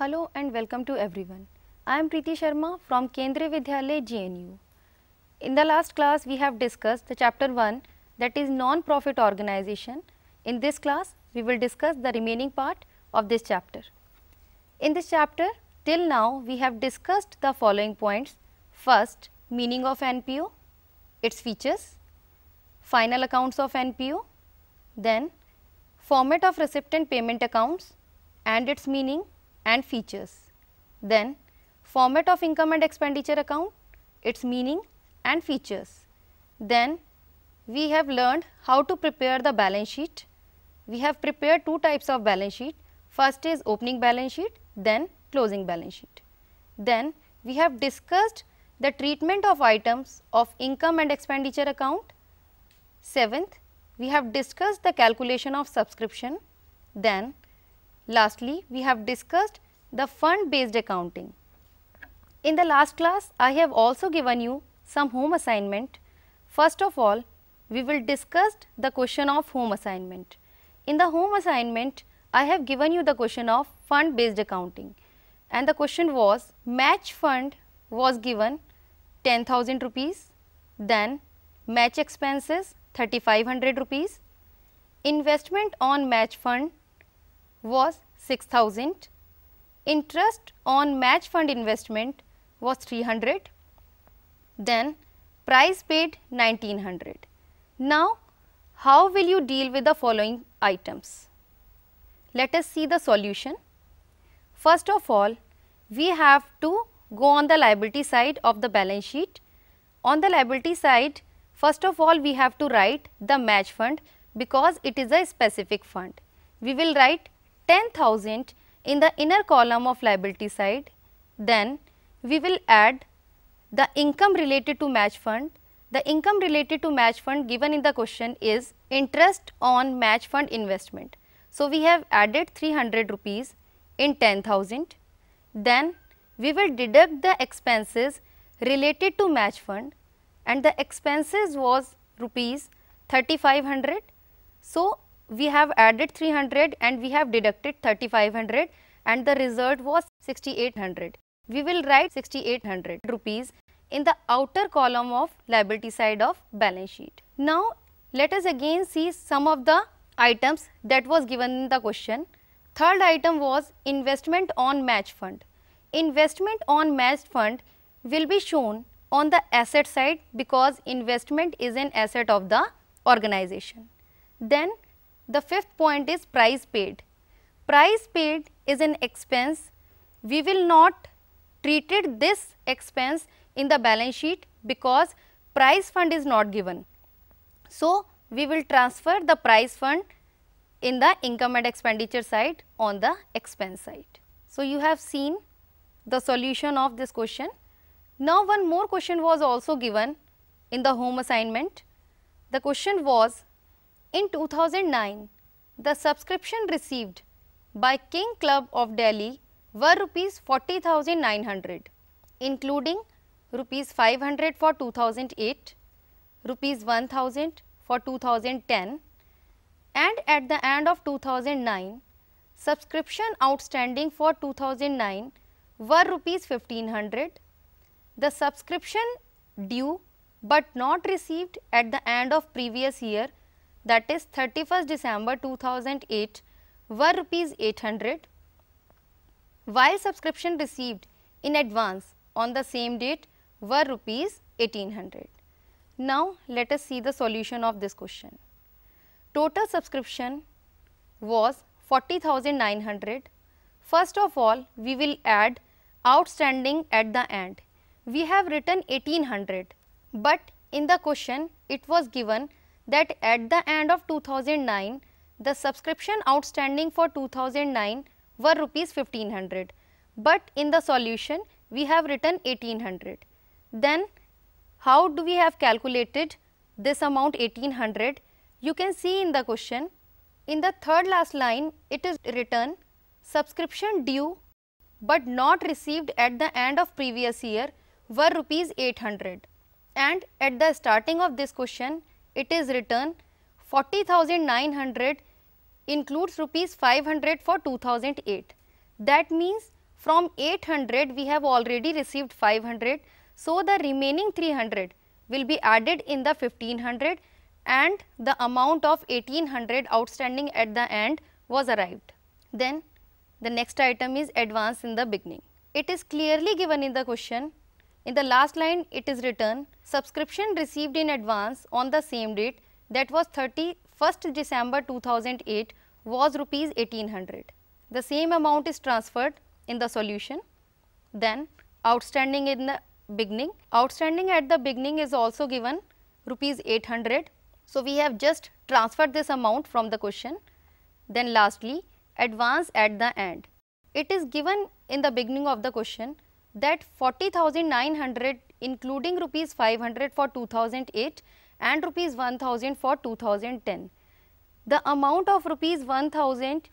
Hello and welcome to everyone. I am Preeti Sharma from Kendriya Vidyalay GNU. In the last class we have discussed the chapter 1 that is non-profit organization. In this class we will discuss the remaining part of this chapter. In this chapter till now we have discussed the following points. First meaning of NPO, its features, final accounts of NPO, then format of recipient payment accounts and its meaning and features. Then format of income and expenditure account, its meaning and features. Then we have learned how to prepare the balance sheet. We have prepared two types of balance sheet. First is opening balance sheet, then closing balance sheet. Then we have discussed the treatment of items of income and expenditure account. Seventh, we have discussed the calculation of subscription. Then Lastly, we have discussed the fund based accounting. In the last class, I have also given you some home assignment. First of all, we will discuss the question of home assignment. In the home assignment, I have given you the question of fund based accounting and the question was match fund was given 10,000 rupees, then match expenses 3500 rupees, investment on match fund was 6000, interest on match fund investment was 300, then price paid 1900. Now, how will you deal with the following items? Let us see the solution. First of all, we have to go on the liability side of the balance sheet. On the liability side, first of all we have to write the match fund because it is a specific fund. We will write 10,000 in the inner column of liability side, then we will add the income related to match fund. The income related to match fund given in the question is interest on match fund investment. So, we have added 300 rupees in 10,000. Then we will deduct the expenses related to match fund and the expenses was rupees 3500. So, we have added 300 and we have deducted 3500 and the result was 6800. We will write 6800 rupees in the outer column of liability side of balance sheet. Now, let us again see some of the items that was given in the question. Third item was investment on match fund. Investment on match fund will be shown on the asset side because investment is an asset of the organization. Then the fifth point is price paid. Price paid is an expense. We will not it this expense in the balance sheet because price fund is not given. So, we will transfer the price fund in the income and expenditure side on the expense side. So, you have seen the solution of this question. Now, one more question was also given in the home assignment. The question was in 2009, the subscription received by King Club of Delhi were rupees 40,900, including rupees 500 for 2008, rupees 1000 for 2010 and at the end of 2009, subscription outstanding for 2009 were rupees 1500. The subscription due but not received at the end of previous year that is 31st December 2008 were rupees 800 while subscription received in advance on the same date were rupees 1800. Now, let us see the solution of this question. Total subscription was 40,900. First of all, we will add outstanding at the end. We have written 1800, but in the question it was given that at the end of 2009, the subscription outstanding for 2009 were rupees 1500, but in the solution we have written 1800. Then how do we have calculated this amount 1800? You can see in the question, in the third last line it is written subscription due but not received at the end of previous year were rupees 800 and at the starting of this question it is written 40,900 includes rupees 500 for 2008. That means from 800 we have already received 500. So, the remaining 300 will be added in the 1500 and the amount of 1800 outstanding at the end was arrived. Then the next item is advance in the beginning. It is clearly given in the question in the last line, it is written subscription received in advance on the same date that was 31st December 2008 was rupees 1800. The same amount is transferred in the solution. Then outstanding in the beginning. Outstanding at the beginning is also given rupees 800. So, we have just transferred this amount from the question. Then lastly, advance at the end. It is given in the beginning of the question that 40,900 including rupees 500 for 2008 and rupees 1000 for 2010. The amount of rupees 1000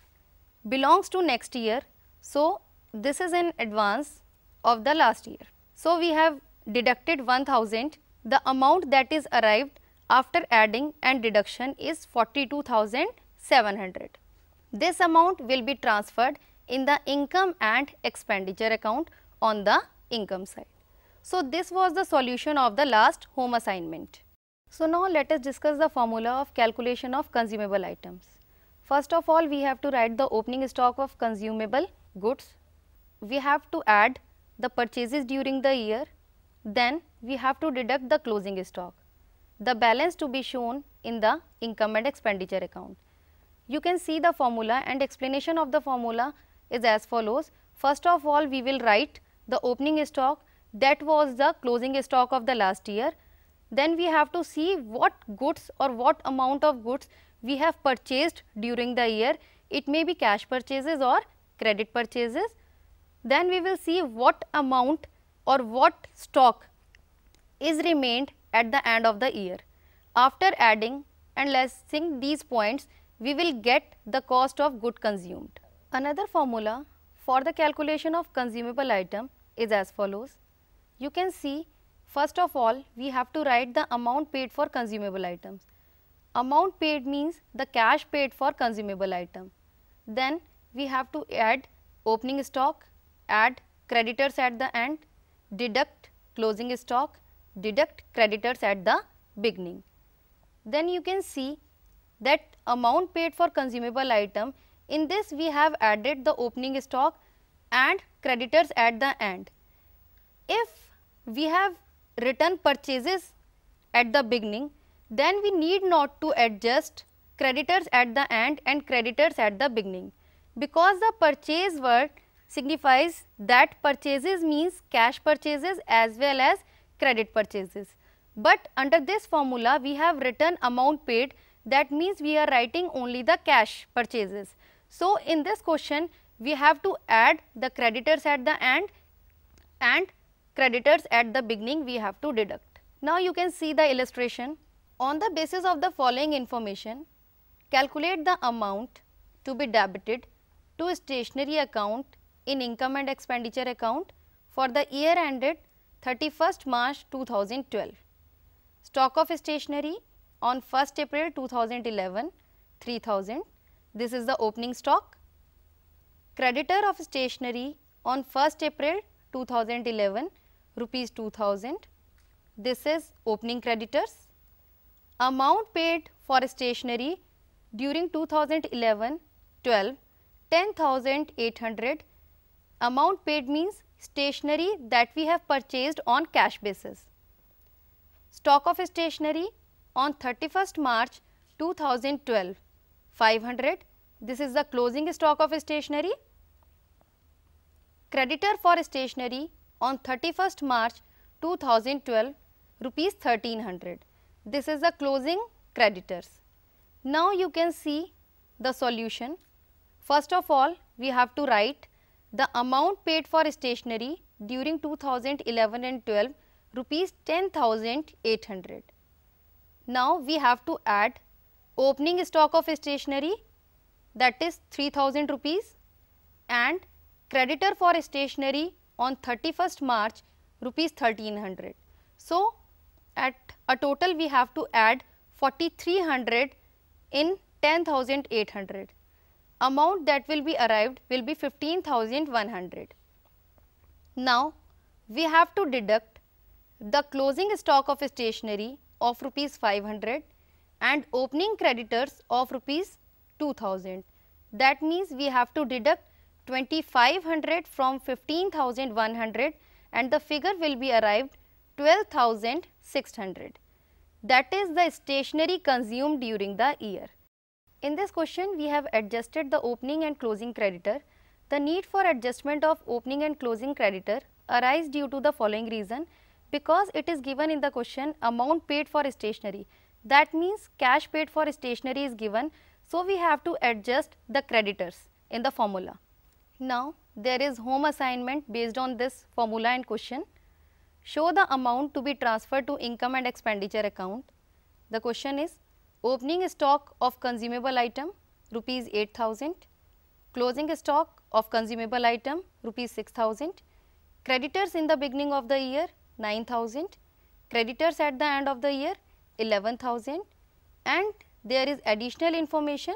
belongs to next year. So, this is an advance of the last year. So, we have deducted 1000. The amount that is arrived after adding and deduction is 42700. This amount will be transferred in the income and expenditure account on the income side. So, this was the solution of the last home assignment. So, now let us discuss the formula of calculation of consumable items. First of all, we have to write the opening stock of consumable goods. We have to add the purchases during the year. Then we have to deduct the closing stock. The balance to be shown in the income and expenditure account. You can see the formula and explanation of the formula is as follows. First of all, we will write the opening stock that was the closing stock of the last year. Then we have to see what goods or what amount of goods we have purchased during the year. It may be cash purchases or credit purchases. Then we will see what amount or what stock is remained at the end of the year. After adding and lessing these points, we will get the cost of good consumed. Another formula for the calculation of consumable item is as follows. You can see first of all we have to write the amount paid for consumable items. Amount paid means the cash paid for consumable item. Then we have to add opening stock, add creditors at the end, deduct closing stock, deduct creditors at the beginning. Then you can see that amount paid for consumable item in this we have added the opening stock and creditors at the end. If we have written purchases at the beginning, then we need not to adjust creditors at the end and creditors at the beginning. Because the purchase word signifies that purchases means cash purchases as well as credit purchases. But under this formula, we have written amount paid that means we are writing only the cash purchases. So, in this question, we have to add the creditors at the end and creditors at the beginning we have to deduct. Now you can see the illustration. On the basis of the following information, calculate the amount to be debited to stationary account in income and expenditure account for the year ended 31st March 2012. Stock of stationery on 1st April 2011 3000. This is the opening stock creditor of stationery on 1st April 2011 rupees 2000 this is opening creditors amount paid for stationery during 2011 12 10800 amount paid means stationery that we have purchased on cash basis stock of stationery on 31st March 2012 500 this is the closing stock of stationery creditor for stationery on 31st March 2012 rupees 1300. This is the closing creditors. Now you can see the solution. First of all, we have to write the amount paid for stationery during 2011 and 12 rupees 10,800. Now we have to add opening stock of stationery that is 3000 rupees and creditor for stationery on 31st March rupees 1300. So, at a total we have to add 4300 in 10800. Amount that will be arrived will be 15100. Now, we have to deduct the closing stock of stationery of rupees 500 and opening creditors of rupees 2000. That means we have to deduct 2500 from 15100 and the figure will be arrived 12600. That is the stationery consumed during the year. In this question, we have adjusted the opening and closing creditor. The need for adjustment of opening and closing creditor arise due to the following reason because it is given in the question amount paid for stationery. That means cash paid for stationery is given. So, we have to adjust the creditors in the formula. Now, there is home assignment based on this formula and question. Show the amount to be transferred to income and expenditure account. The question is opening stock of consumable item rupees 8000, closing stock of consumable item rupees 6000, creditors in the beginning of the year 9000, creditors at the end of the year 11000 and there is additional information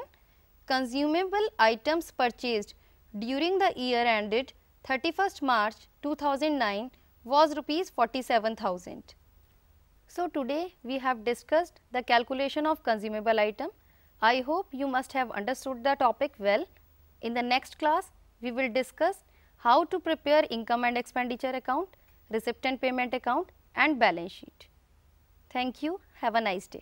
consumable items purchased during the year ended 31st March 2009 was rupees 47,000. So, today we have discussed the calculation of consumable item. I hope you must have understood the topic well. In the next class, we will discuss how to prepare income and expenditure account, receipt and payment account and balance sheet. Thank you. Have a nice day.